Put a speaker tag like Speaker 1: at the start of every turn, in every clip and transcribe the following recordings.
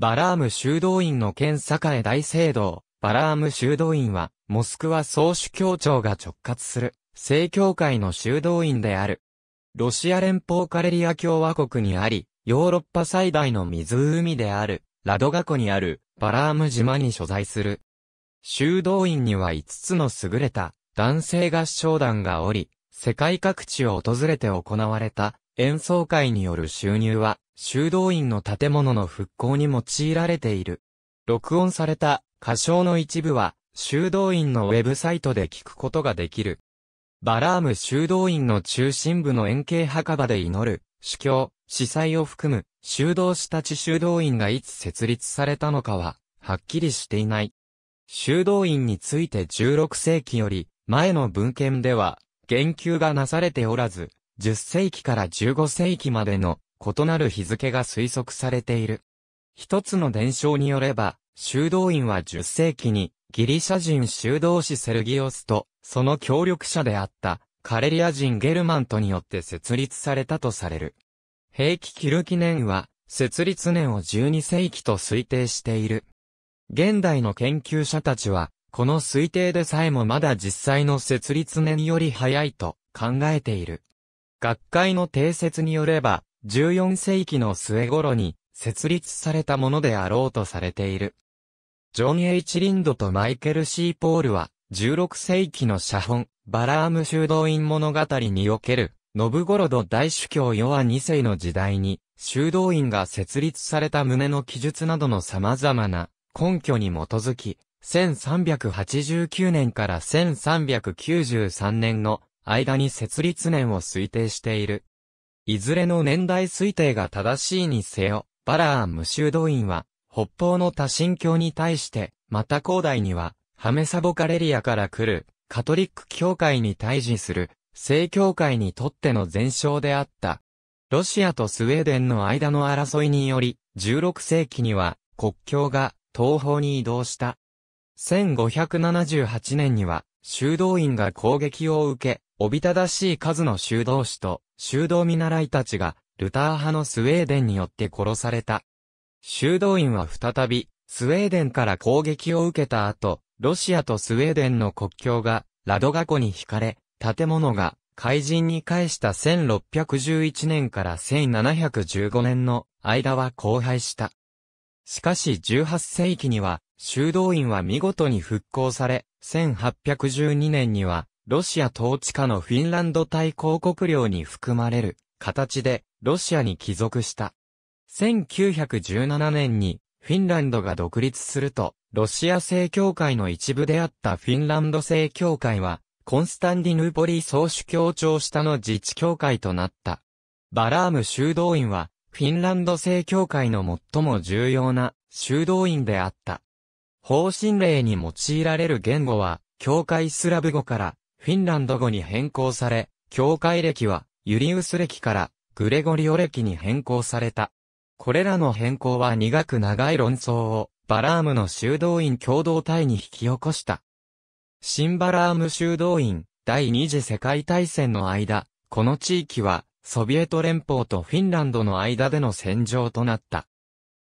Speaker 1: バラーム修道院の県栄大聖堂、バラーム修道院は、モスクワ総主教庁が直轄する、正教会の修道院である。ロシア連邦カレリア共和国にあり、ヨーロッパ最大の湖である、ラドガ湖にある、バラーム島に所在する。修道院には5つの優れた、男性合唱団がおり、世界各地を訪れて行われた、演奏会による収入は、修道院の建物の復興に用いられている。録音された歌唱の一部は、修道院のウェブサイトで聞くことができる。バラーム修道院の中心部の円形墓場で祈る、主教、司祭を含む、修道士たち修道院がいつ設立されたのかは、はっきりしていない。修道院について16世紀より、前の文献では、言及がなされておらず、10世紀から15世紀までの異なる日付が推測されている。一つの伝承によれば、修道院は10世紀にギリシャ人修道士セルギオスとその協力者であったカレリア人ゲルマントによって設立されたとされる。平気キル記念は設立年を12世紀と推定している。現代の研究者たちは、この推定でさえもまだ実際の設立年より早いと考えている。学会の定説によれば、14世紀の末頃に設立されたものであろうとされている。ジョン・ H・ リンドとマイケル・ C・ ポールは、16世紀の写本、バラーム修道院物語における、ノブゴロド大主教ヨア2世の時代に、修道院が設立された旨の記述などの様々な根拠に基づき、1389年から1393年の間に設立年を推定している。いずれの年代推定が正しいにせよ、バラーン無修道院は、北方の多神教に対して、また広大には、ハメサボカレリアから来る、カトリック教会に対峙する、正教会にとっての前哨であった。ロシアとスウェーデンの間の争いにより、16世紀には、国境が東方に移動した。1578年には、修道院が攻撃を受け、おびただしい数の修道士と修道見習いたちがルター派のスウェーデンによって殺された。修道院は再びスウェーデンから攻撃を受けた後、ロシアとスウェーデンの国境がラドガ湖に惹かれ、建物が海人に返した1611年から1715年の間は荒廃した。しかし18世紀には修道院は見事に復興され、1812年にはロシア統治下のフィンランド大公国領に含まれる形でロシアに帰属した。1917年にフィンランドが独立すると、ロシア正教会の一部であったフィンランド正教会は、コンスタンディヌーポリ総主教庁下の自治教会となった。バラーム修道院は、フィンランド正教会の最も重要な修道院であった。方針令に用いられる言語は、教会スラブ語からフィンランド語に変更され、教会歴はユリウス歴からグレゴリオ歴に変更された。これらの変更は苦く長い論争をバラームの修道院共同体に引き起こした。新バラーム修道院第二次世界大戦の間、この地域はソビエト連邦とフィンランドの間での戦場となった。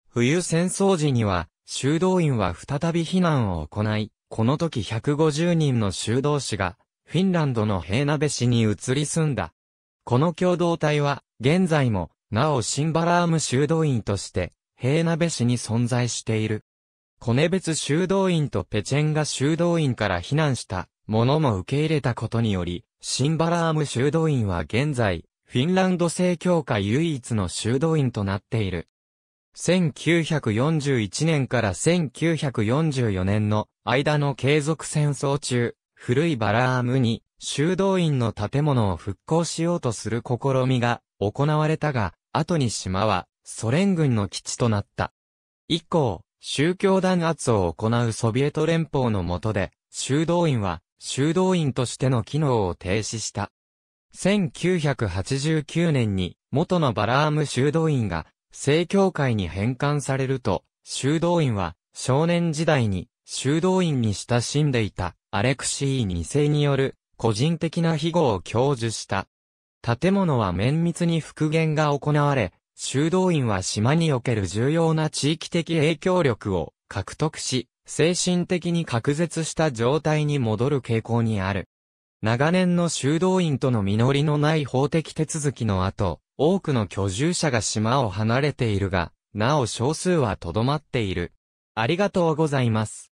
Speaker 1: 冬戦争時には修道院は再び避難を行い、この時150人の修道士がフィンランドのヘーナベ市に移り住んだ。この共同体は、現在も、なおシンバラーム修道院として、ヘーナベ市に存在している。コネベツ修道院とペチェンが修道院から避難した者も受け入れたことにより、シンバラーム修道院は現在、フィンランド正教会唯一の修道院となっている。1941年から1944年の間の継続戦争中、古いバラームに修道院の建物を復興しようとする試みが行われたが、後に島はソ連軍の基地となった。以降、宗教弾圧を行うソビエト連邦の下で、修道院は修道院としての機能を停止した。1989年に元のバラーム修道院が正教会に返還されると、修道院は少年時代に修道院に親しんでいたアレクシー2世による個人的な庇護を享受した。建物は綿密に復元が行われ、修道院は島における重要な地域的影響力を獲得し、精神的に隔絶した状態に戻る傾向にある。長年の修道院との実りのない法的手続きの後、多くの居住者が島を離れているが、なお少数は留まっている。ありがとうございます。